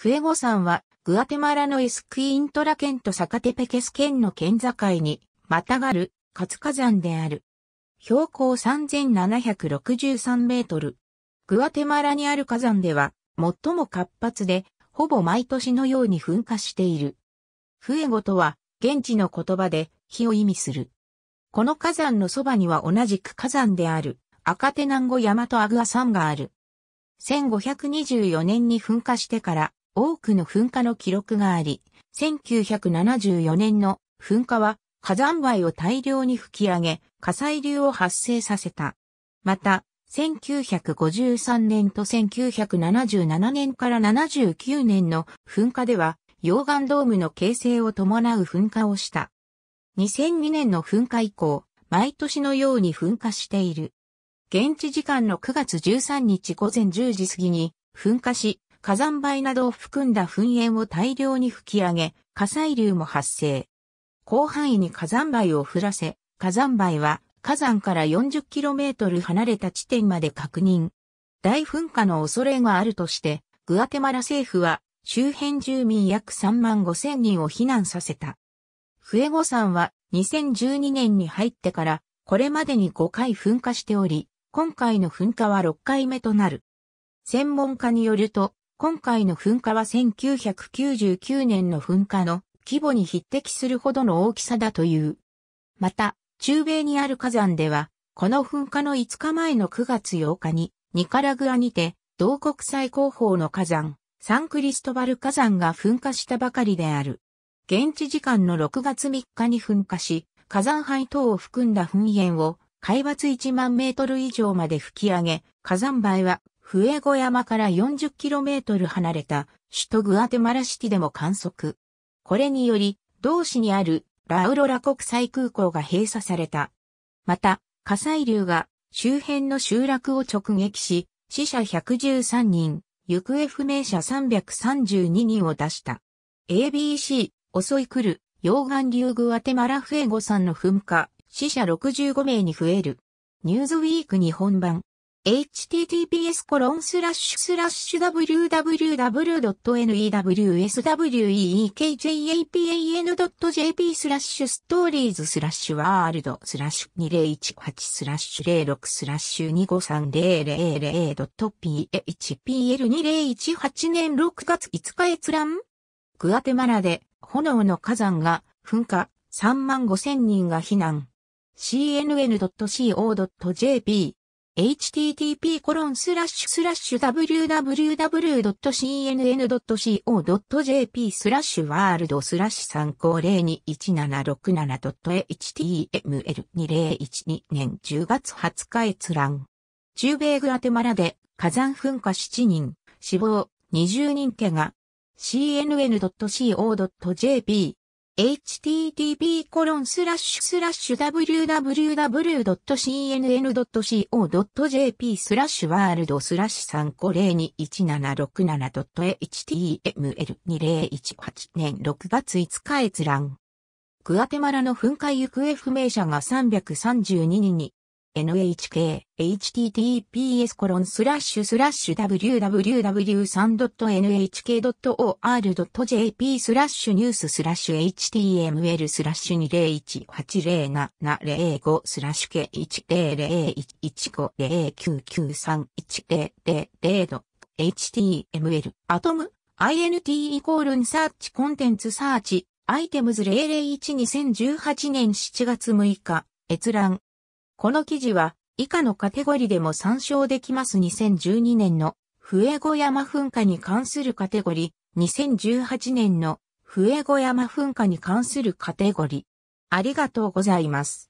フエゴ山は、グアテマラのイスクイントラ県とサカテペケス県の県境に、またがる、活火山である。標高3763メートル。グアテマラにある火山では、最も活発で、ほぼ毎年のように噴火している。フエゴとは、現地の言葉で、火を意味する。この火山のそばには同じく火山である、アカテナンゴ山とアグア山がある。1524年に噴火してから多くの噴火の記録があり、1974年の噴火は火山灰を大量に吹き上げ、火砕流を発生させた。また、1953年と1977年から79年の噴火では、溶岩ドームの形成を伴う噴火をした。2002年の噴火以降、毎年のように噴火している。現地時間の9月13日午前10時過ぎに噴火し、火山灰などを含んだ噴煙を大量に吹き上げ、火砕流も発生。広範囲に火山灰を降らせ、火山灰は火山から 40km 離れた地点まで確認。大噴火の恐れがあるとして、グアテマラ政府は周辺住民約3万5千人を避難させた。フエゴ山は2012年に入ってからこれまでに5回噴火しており、今回の噴火は6回目となる。専門家によると、今回の噴火は1999年の噴火の規模に匹敵するほどの大きさだという。また、中米にある火山では、この噴火の5日前の9月8日に、ニカラグアにて、同国際広報の火山、サンクリストバル火山が噴火したばかりである。現地時間の6月3日に噴火し、火山灰等を含んだ噴煙を海抜1万メートル以上まで吹き上げ、火山灰はフエゴ山から 40km 離れた首都グアテマラシティでも観測。これにより、同市にあるラウロラ国際空港が閉鎖された。また、火災流が周辺の集落を直撃し、死者113人、行方不明者332人を出した。ABC、襲い来る、溶岩流グアテマラフエゴさんの噴火、死者65名に増える。ニューズウィーク日本版。https コロンスラッシュスラッシュ www.newsweekjapan.jp スラッシュストーリーズスラッシュワールドスラッシュ2018スラッシュ06スラッシュ 25300.phpl2018 年6月5日閲覧グアテマラで炎の火山が噴火3万5千人が避難 cnn.co.jp http://www.cnn.co.jp スラッシュワールドスラッシュ参考0 2 1 7 6 7 h t m l 2 0 1 2年10月20日閲覧。中米グアテマラで火山噴火7人、死亡、20人怪我。cnn.co.jp http://www.cnn.co.jp w o r l d 3 5 0 2 1 7 6 7 html 2018年6月5日閲覧。グアテマラの噴火行方不明者が332人に NHK https コロンスラッシュスラッシュ www3.nhk.or.jp スラッシュニューススラッシュ html スラッシュ201807705スラッシュ k10011509931000 html アトム int イコールンサーチコンテンツサーチアイテムズ0012018年7月6日閲覧この記事は以下のカテゴリでも参照できます2012年の笛子山噴火に関するカテゴリ、2018年の笛子山噴火に関するカテゴリ。ありがとうございます。